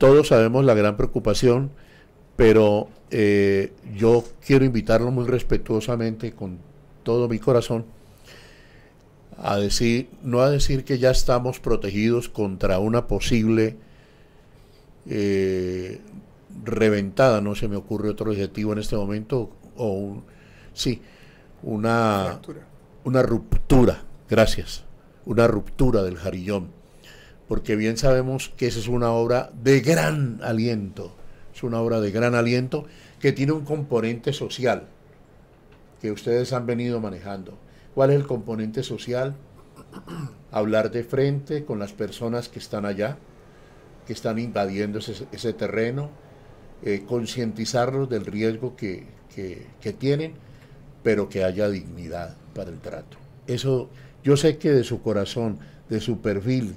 todos sabemos la gran preocupación, pero eh, yo quiero invitarlo muy respetuosamente con todo mi corazón a decir, no a decir que ya estamos protegidos contra una posible eh, reventada, no se me ocurre otro objetivo en este momento, o sí, una, una ruptura, gracias, una ruptura del jarillón porque bien sabemos que esa es una obra de gran aliento, es una obra de gran aliento que tiene un componente social que ustedes han venido manejando. ¿Cuál es el componente social? Hablar de frente con las personas que están allá, que están invadiendo ese, terreno, eh, concientizarlos del riesgo que, que tienen, pero que haya dignidad para el trato. Eso yo sé que de su corazón, de su perfil,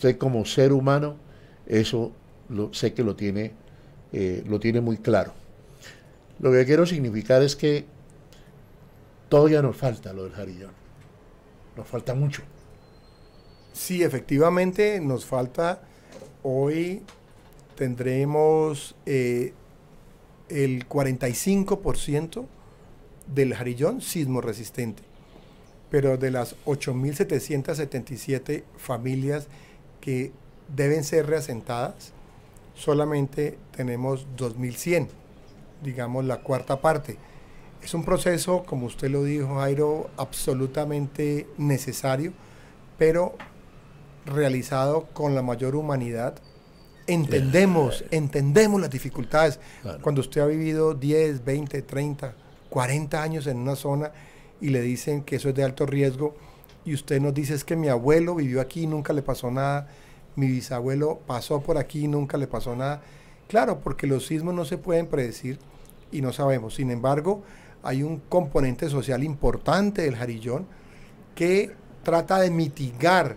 Usted como ser humano, eso lo, sé que lo tiene, eh, lo tiene muy claro. Lo que quiero significar es que todavía nos falta lo del jarillón. Nos falta mucho. Sí, efectivamente nos falta. Hoy tendremos eh, el 45% del jarillón sismo resistente, pero de las 8.777 familias que deben ser reasentadas, solamente tenemos 2.100, digamos la cuarta parte. Es un proceso, como usted lo dijo, Jairo, absolutamente necesario, pero realizado con la mayor humanidad. Entendemos, entendemos las dificultades. Cuando usted ha vivido 10, 20, 30, 40 años en una zona y le dicen que eso es de alto riesgo, y usted nos dice es que mi abuelo vivió aquí y nunca le pasó nada, mi bisabuelo pasó por aquí y nunca le pasó nada. Claro, porque los sismos no se pueden predecir y no sabemos. Sin embargo, hay un componente social importante del jarillón que trata de mitigar,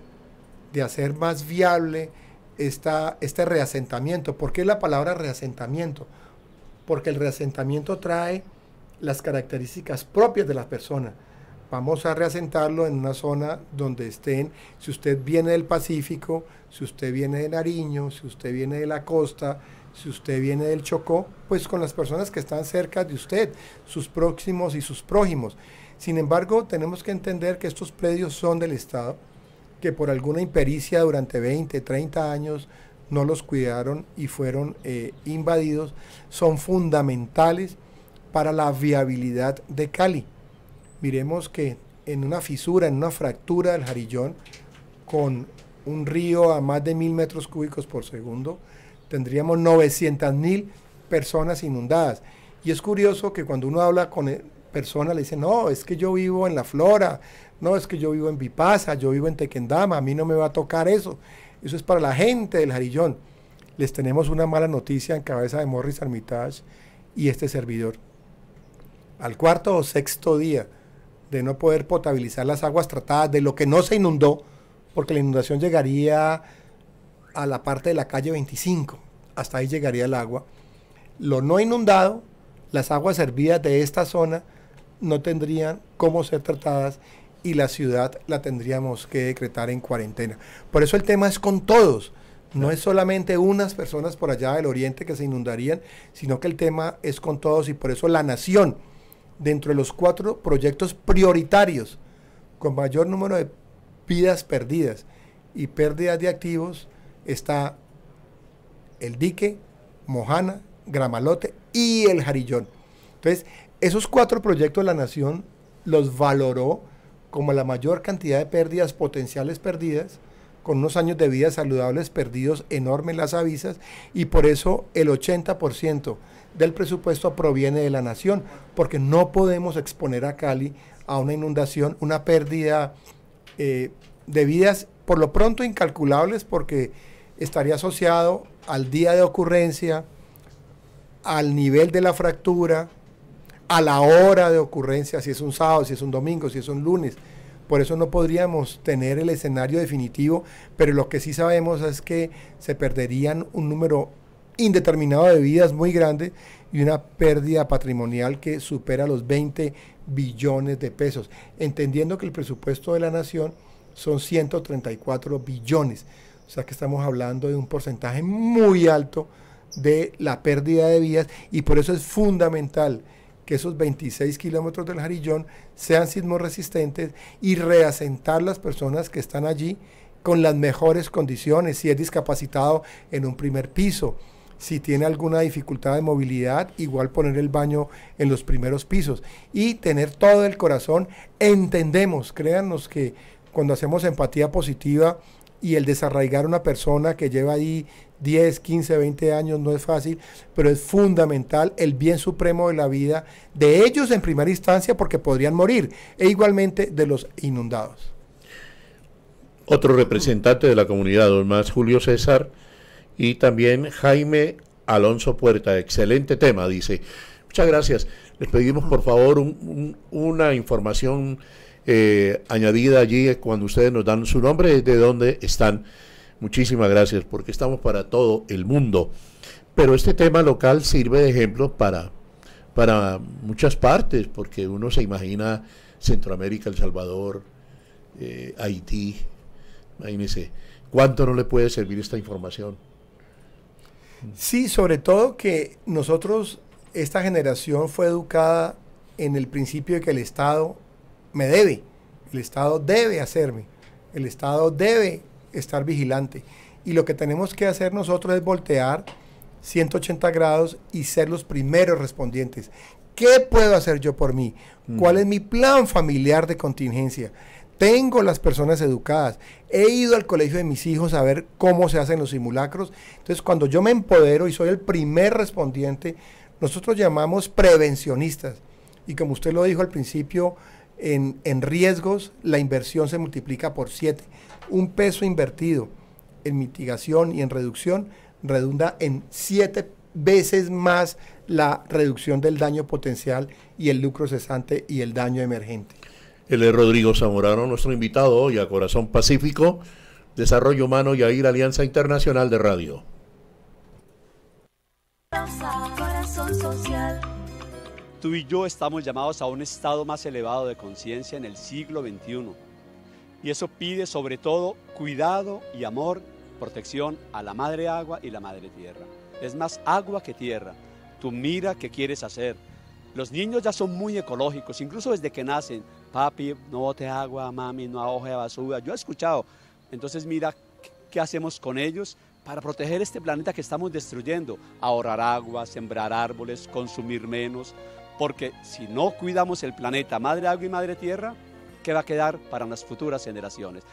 de hacer más viable esta, este reasentamiento. ¿Por qué la palabra reasentamiento? Porque el reasentamiento trae las características propias de las personas vamos a reasentarlo en una zona donde estén, si usted viene del Pacífico, si usted viene de Nariño, si usted viene de la costa, si usted viene del Chocó, pues con las personas que están cerca de usted, sus próximos y sus prójimos. Sin embargo, tenemos que entender que estos predios son del Estado, que por alguna impericia durante 20, 30 años no los cuidaron y fueron eh, invadidos, son fundamentales para la viabilidad de Cali miremos que en una fisura, en una fractura del jarillón, con un río a más de mil metros cúbicos por segundo, tendríamos 900 mil personas inundadas. Y es curioso que cuando uno habla con eh, personas le dicen, no, es que yo vivo en La Flora, no, es que yo vivo en Vipasa, yo vivo en Tequendama, a mí no me va a tocar eso. Eso es para la gente del Jarillón. Les tenemos una mala noticia en cabeza de Morris Armitage y este servidor. Al cuarto o sexto día de no poder potabilizar las aguas tratadas, de lo que no se inundó, porque la inundación llegaría a la parte de la calle 25, hasta ahí llegaría el agua. Lo no inundado, las aguas hervidas de esta zona no tendrían cómo ser tratadas y la ciudad la tendríamos que decretar en cuarentena. Por eso el tema es con todos. No es solamente unas personas por allá del oriente que se inundarían, sino que el tema es con todos y por eso la nación, dentro de los cuatro proyectos prioritarios con mayor número de vidas perdidas y pérdidas de activos está el dique, Mojana, Gramalote y el Jarillón. Entonces, esos cuatro proyectos la Nación los valoró como la mayor cantidad de pérdidas potenciales perdidas con unos años de vida saludables perdidos enormes las avisas y por eso el 80% del presupuesto proviene de la nación, porque no podemos exponer a Cali a una inundación, una pérdida eh, de vidas por lo pronto incalculables porque estaría asociado al día de ocurrencia, al nivel de la fractura, a la hora de ocurrencia, si es un sábado, si es un domingo, si es un lunes. Por eso no podríamos tener el escenario definitivo, pero lo que sí sabemos es que se perderían un número indeterminado de vidas muy grande y una pérdida patrimonial que supera los 20 billones de pesos, entendiendo que el presupuesto de la nación son 134 billones, o sea que estamos hablando de un porcentaje muy alto de la pérdida de vidas y por eso es fundamental que esos 26 kilómetros del Jarillón sean sismoresistentes y reasentar las personas que están allí con las mejores condiciones, si es discapacitado en un primer piso, si tiene alguna dificultad de movilidad, igual poner el baño en los primeros pisos y tener todo el corazón. Entendemos, créanos que cuando hacemos empatía positiva y el desarraigar una persona que lleva ahí 10, 15, 20 años, no es fácil, pero es fundamental el bien supremo de la vida de ellos en primera instancia porque podrían morir, e igualmente de los inundados. Otro representante de la comunidad, don más Julio César, y también Jaime Alonso Puerta, excelente tema, dice. Muchas gracias. Les pedimos por favor una información eh, añadida allí eh, cuando ustedes nos dan su nombre, de dónde están Muchísimas gracias, porque estamos para todo el mundo. Pero este tema local sirve de ejemplo para, para muchas partes, porque uno se imagina Centroamérica, El Salvador, eh, Haití, imagínese, ¿cuánto no le puede servir esta información? Sí, sobre todo que nosotros, esta generación fue educada en el principio de que el Estado me debe, el Estado debe hacerme, el Estado debe estar vigilante. Y lo que tenemos que hacer nosotros es voltear 180 grados y ser los primeros respondientes. ¿Qué puedo hacer yo por mí? Mm. ¿Cuál es mi plan familiar de contingencia? Tengo las personas educadas. He ido al colegio de mis hijos a ver cómo se hacen los simulacros. Entonces, cuando yo me empodero y soy el primer respondiente, nosotros llamamos prevencionistas. Y como usted lo dijo al principio, en, riesgos, la inversión se multiplica por 7. Un peso invertido en mitigación y en reducción redunda en 7 veces más la reducción del daño potencial y el lucro cesante y el daño emergente. Él es Rodrigo Zamorano, nuestro invitado hoy a Corazón Pacífico, Desarrollo Humano y la Alianza Internacional de Radio tú y yo estamos llamados a un estado más elevado de conciencia en el siglo XXI. Y eso pide sobre todo cuidado y amor, protección a la madre agua y la madre tierra. Es más agua que tierra. Tú mira qué quieres hacer. Los niños ya son muy ecológicos, incluso desde que nacen. Papi, no bote agua, mami, no ahoje basura. Yo he escuchado. Entonces mira qué hacemos con ellos para proteger este planeta que estamos destruyendo. Ahorrar agua, sembrar árboles, consumir menos. Porque si no cuidamos el planeta, madre agua y madre tierra, ¿qué va a quedar para las futuras generaciones?